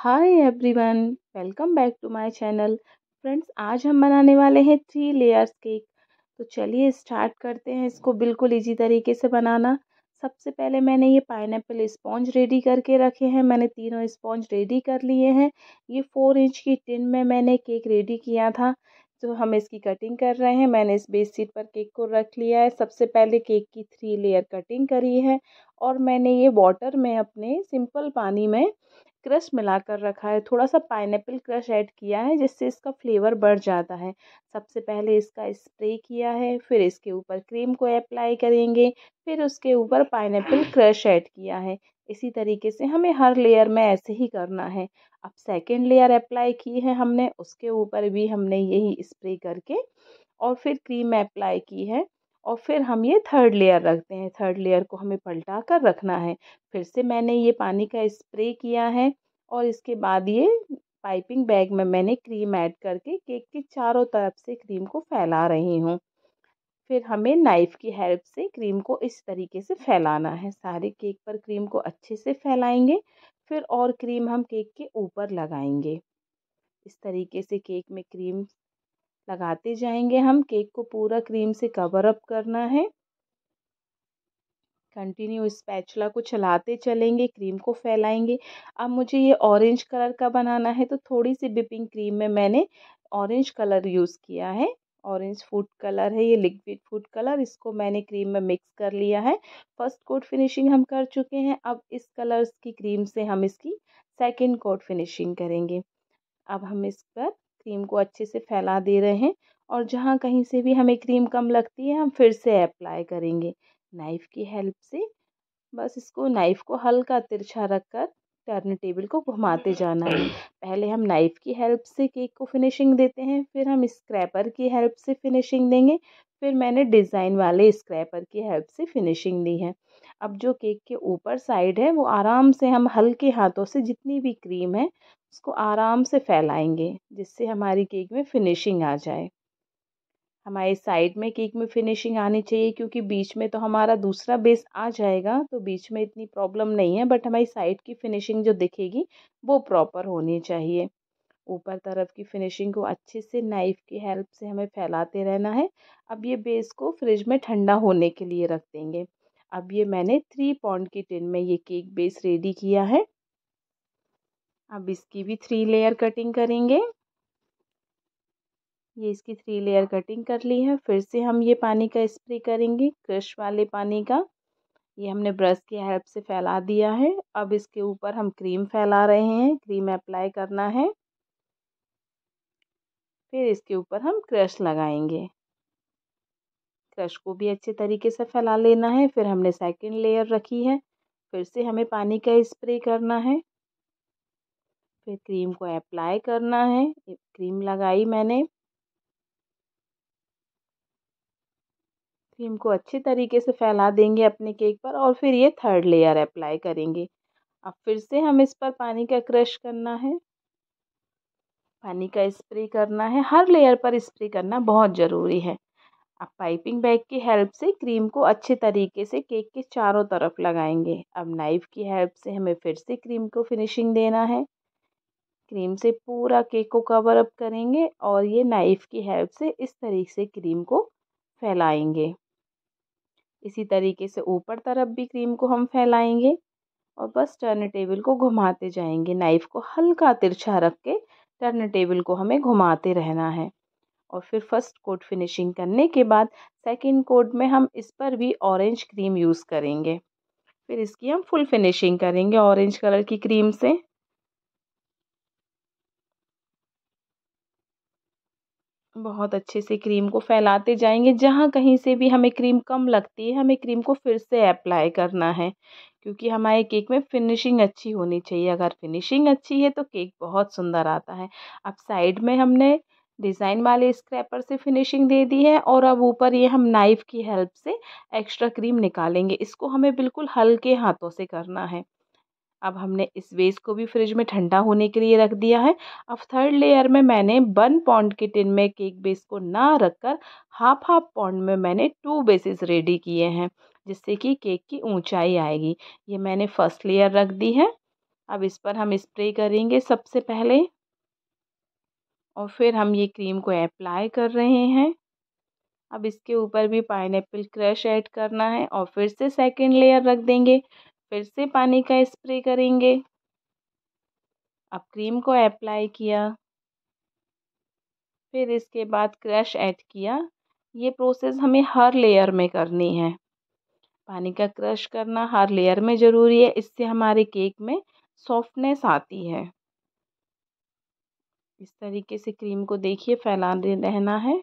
hi everyone welcome back to my channel friends आज हम बनाने वाले हैं थ्री लेयर्स केक तो चलिए स्टार्ट करते हैं इसको बिल्कुल इजी तरीके से बनाना सबसे पहले मैंने ये पाइनएप्पल स्पॉन्ज रेडी करके रखे हैं मैंने तीनों स्पॉन्ज रेडी कर लिए हैं ये फोर इंच की टिन में मैंने केक रेडी किया था तो हम इसकी कटिंग कर रहे हैं मैंने इस बेस सीट पर केक को रख लिया है सबसे पहले केक की थ्री लेयर कटिंग करी है और मैंने ये वाटर में अपने सिंपल पानी में क्रश मिलाकर रखा है थोड़ा सा पाइनएप्पल क्रश ऐड किया है जिससे इसका फ्लेवर बढ़ जाता है सबसे पहले इसका स्प्रे किया है फिर इसके ऊपर क्रीम को अप्लाई करेंगे फिर उसके ऊपर पाइनएप्पल क्रश ऐड किया है इसी तरीके से हमें हर लेयर में ऐसे ही करना है अब सेकेंड लेयर अप्लाई की है हमने उसके ऊपर भी हमने यही स्प्रे करके और फिर क्रीम अप्लाई की है और फिर हम ये थर्ड लेयर रखते हैं थर्ड लेयर को हमें पलटा कर रखना है फिर से मैंने ये पानी का स्प्रे किया है और इसके बाद ये पाइपिंग बैग में मैंने क्रीम ऐड करके केक के चारों तरफ से क्रीम को फैला रही हूँ फिर हमें नाइफ़ की हेल्प से क्रीम को इस तरीके से फैलाना है सारे केक पर क्रीम को अच्छे से फैलाएंगे फिर और क्रीम हम केक के ऊपर लगाएंगे इस तरीके से केक में क्रीम लगाते जाएंगे हम केक को पूरा क्रीम से कवर अप करना है कंटिन्यू इस पैचला को चलाते चलेंगे क्रीम को फैलाएंगे अब मुझे ये ऑरेंज कलर का बनाना है तो थोड़ी सी बिपिंग क्रीम में मैंने ऑरेंज कलर यूज़ किया है ऑरेंज फूड कलर है ये लिक्विड फूड कलर इसको मैंने क्रीम में मिक्स कर लिया है फर्स्ट कोट फिनिशिंग हम कर चुके हैं अब इस कलर्स की क्रीम से हम इसकी सेकेंड कोट फिनिशिंग करेंगे अब हम इस पर क्रीम को अच्छे से फैला दे रहे हैं और जहाँ कहीं से भी हमें क्रीम कम लगती है हम फिर से अप्लाई करेंगे नाइफ़ की हेल्प से बस इसको नाइफ़ को हल्का तिरछा रखकर टर्न टेबल को घुमाते जाना है पहले हम नाइफ़ की हेल्प से केक को फिनिशिंग देते हैं फिर हम स्क्रैपर की हेल्प से फिनिशिंग देंगे फिर मैंने डिज़ाइन वाले स्क्रैपर की हेल्प से फिनिशिंग दी है अब जो केक के ऊपर साइड है वो आराम से हम हल्के हाथों से जितनी भी क्रीम है उसको आराम से फैलाएंगे जिससे हमारी केक में फिनिशिंग आ जाए हमारे साइड में केक में फिनिशिंग आनी चाहिए क्योंकि बीच में तो हमारा दूसरा बेस आ जाएगा तो बीच में इतनी प्रॉब्लम नहीं है बट हमारी साइड की फिनिशिंग जो दिखेगी वो प्रॉपर होनी चाहिए ऊपर तरफ की फिनिशिंग को अच्छे से नाइफ़ की हेल्प से हमें फैलाते रहना है अब ये बेस को फ्रिज में ठंडा होने के लिए रख देंगे अब ये मैंने थ्री पॉइंट की टिन में ये केक बेस रेडी किया है अब इसकी भी थ्री लेयर कटिंग करेंगे ये इसकी थ्री लेयर कटिंग कर ली है फिर से हम ये पानी का स्प्रे करेंगे क्रश वाले पानी का ये हमने ब्रश की हेल्प से फैला दिया है अब इसके ऊपर हम क्रीम फैला रहे हैं क्रीम अप्लाई करना है फिर इसके ऊपर हम क्रश लगाएंगे क्रश को भी अच्छे तरीके से फैला लेना है फिर हमने सेकंड लेयर रखी है फिर से हमें पानी का स्प्रे करना है फिर क्रीम को अप्लाई करना है क्रीम लगाई मैंने क्रीम को अच्छे तरीके से फैला देंगे अपने केक पर और फिर ये थर्ड लेयर अप्लाई करेंगे अब फिर से हम इस पर पानी का क्रश करना है पानी का स्प्रे करना है हर लेयर पर स्प्रे करना बहुत ज़रूरी है अब पाइपिंग बैग की हेल्प से क्रीम को अच्छे तरीके से केक के चारों तरफ लगाएंगे अब नाइफ़ की हेल्प से हमें फिर से क्रीम को फिनिशिंग देना है क्रीम से पूरा केक को कवर अप करेंगे और ये नाइफ़ की हेल्प से इस तरीके से क्रीम को फैलाएंगे इसी तरीके से ऊपर तरफ भी क्रीम को हम फैलाएंगे और बस टर्न टेबल को घुमाते जाएंगे नाइफ़ को हल्का तिरछा रख के टर्न टेबल को हमें घुमाते रहना है और फिर फर्स्ट कोट फिनिशिंग करने के बाद सेकंड कोट में हम इस पर भी ऑरेंज क्रीम यूज़ करेंगे फिर इसकी हम फुल फिनिशिंग करेंगे ऑरेंज कलर की क्रीम से बहुत अच्छे से क्रीम को फैलाते जाएंगे जहाँ कहीं से भी हमें क्रीम कम लगती है हमें क्रीम को फिर से अप्लाई करना है क्योंकि हमारे केक में फिनिशिंग अच्छी होनी चाहिए अगर फिनिशिंग अच्छी है तो केक बहुत सुंदर आता है अब साइड में हमने डिज़ाइन वाले स्क्रैपर से फिनिशिंग दे दी है और अब ऊपर ये हम नाइफ़ की हेल्प से एक्स्ट्रा क्रीम निकालेंगे इसको हमें बिल्कुल हल्के हाथों से करना है अब हमने इस वेस्ट को भी फ्रिज में ठंडा होने के लिए रख दिया है अब थर्ड लेयर में मैंने वन पॉन्ड के टिन में केक बेस को ना रखकर हाफ हाफ पॉन्ड में मैंने टू बेसिस रेडी किए हैं जिससे कि केक की ऊंचाई आएगी ये मैंने फर्स्ट लेयर रख दी है अब इस पर हम स्प्रे करेंगे सबसे पहले और फिर हम ये क्रीम को अप्लाई कर रहे हैं अब इसके ऊपर भी पाइन क्रश ऐड करना है और फिर से सेकेंड लेयर रख देंगे फिर से पानी का स्प्रे करेंगे अब क्रीम को अप्लाई किया फिर इसके बाद क्रश ऐड किया ये प्रोसेस हमें हर लेयर में करनी है पानी का क्रश करना हर लेयर में ज़रूरी है इससे हमारे केक में सॉफ्टनेस आती है इस तरीके से क्रीम को देखिए फैला रहना है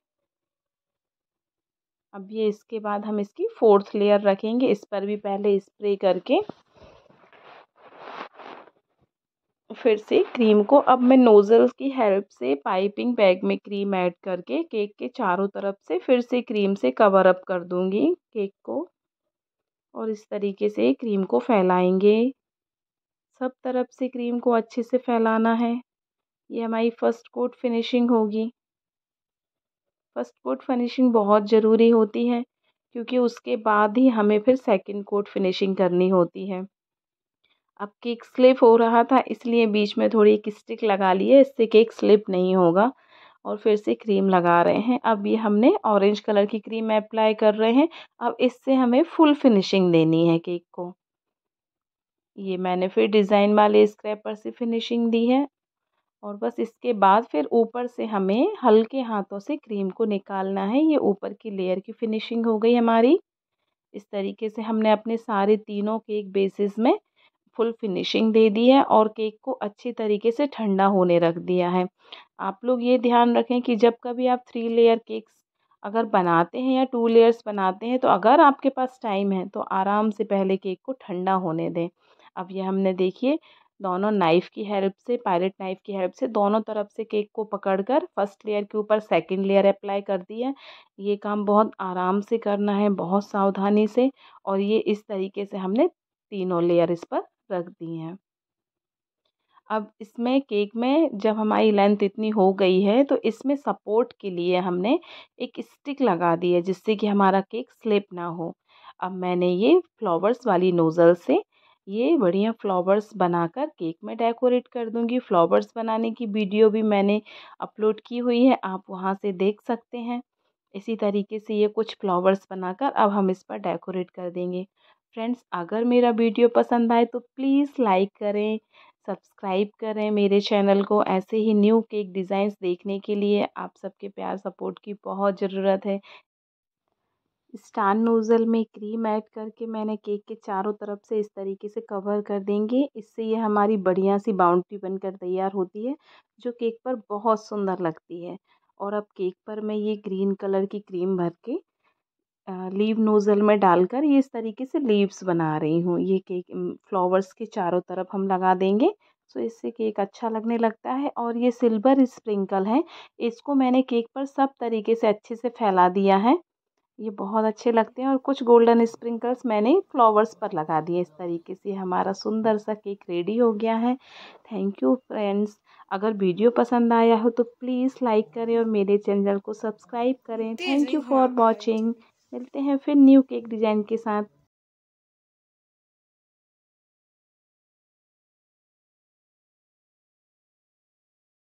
अब ये इसके बाद हम इसकी फोर्थ लेयर रखेंगे इस पर भी पहले स्प्रे करके फिर से क्रीम को अब मैं नोज़ल्स की हेल्प से पाइपिंग बैग में क्रीम ऐड करके केक के चारों तरफ से फिर से क्रीम से कवर अप कर दूंगी केक को और इस तरीके से क्रीम को फैलाएंगे सब तरफ से क्रीम को अच्छे से फैलाना है ये हमारी फर्स्ट कोट फिनिशिंग होगी फ़र्स्ट कोट फ़िनिशिंग बहुत ज़रूरी होती है क्योंकि उसके बाद ही हमें फिर सेकंड कोट फ़िनिशिंग करनी होती है अब केक स्लिप हो रहा था इसलिए बीच में थोड़ी एक स्टिक लगा ली है इससे केक स्लिप नहीं होगा और फिर से क्रीम लगा रहे हैं अब ये हमने ऑरेंज कलर की क्रीम अप्लाई कर रहे हैं अब इससे हमें फुल फिनिशिंग देनी है केक को ये मैंने फिर डिज़ाइन वाले स्क्रैपर से फिनिशिंग दी है और बस इसके बाद फिर ऊपर से हमें हल्के हाथों से क्रीम को निकालना है ये ऊपर की लेयर की फिनिशिंग हो गई हमारी इस तरीके से हमने अपने सारे तीनों केक बेसिस में फुल फिनिशिंग दे दी है और केक को अच्छी तरीके से ठंडा होने रख दिया है आप लोग ये ध्यान रखें कि जब कभी आप थ्री लेयर केक्स अगर बनाते हैं या टू लेयर्स बनाते हैं तो अगर आपके पास टाइम है तो आराम से पहले केक को ठंडा होने दें अब ये हमने देखिए दोनों नाइफ़ की हेल्प से पायलट नाइफ़ की हेल्प से दोनों तरफ से केक को पकड़कर फर्स्ट लेयर के ऊपर सेकंड लेयर अप्लाई कर दी है ये काम बहुत आराम से करना है बहुत सावधानी से और ये इस तरीके से हमने तीनों लेयर इस पर रख दी हैं अब इसमें केक में जब हमारी लेंथ इतनी हो गई है तो इसमें सपोर्ट के लिए हमने एक स्टिक लगा दी है जिससे कि हमारा केक स्लिप ना हो अब मैंने ये फ्लावर्स वाली नोज़ल से ये बढ़िया फ्लावर्स बनाकर केक में डेकोरेट कर दूंगी फ्लावर्स बनाने की वीडियो भी मैंने अपलोड की हुई है आप वहाँ से देख सकते हैं इसी तरीके से ये कुछ फ्लावर्स बनाकर अब हम इस पर डेकोरेट कर देंगे फ्रेंड्स अगर मेरा वीडियो पसंद आए तो प्लीज़ लाइक करें सब्सक्राइब करें मेरे चैनल को ऐसे ही न्यू केक डिज़ाइंस देखने के लिए आप सबके प्यार सपोर्ट की बहुत ज़रूरत है स्टार नोज़ल में क्रीम ऐड करके मैंने केक के चारों तरफ से इस तरीके से कवर कर देंगे इससे ये हमारी बढ़िया सी बाउंड्री बनकर तैयार होती है जो केक पर बहुत सुंदर लगती है और अब केक पर मैं ये ग्रीन कलर की क्रीम भर के लीव नोज़ल में डालकर ये इस तरीके से लीव्स बना रही हूँ ये केक फ्लावर्स के चारों तरफ हम लगा देंगे सो तो इससे केक अच्छा लगने लगता है और ये सिल्वर स्प्रिंकल है इसको मैंने केक पर सब तरीके से अच्छे से फैला दिया है ये बहुत अच्छे लगते हैं और कुछ गोल्डन स्प्रिंकल्स मैंने फ्लावर्स पर लगा दिए इस तरीके से हमारा सुंदर सा केक रेडी हो गया है थैंक यू फ्रेंड्स अगर वीडियो पसंद आया हो तो प्लीज़ लाइक करें और मेरे चैनल को सब्सक्राइब करें थैंक यू फॉर वॉचिंग मिलते हैं फिर न्यू केक डिज़ाइन के साथ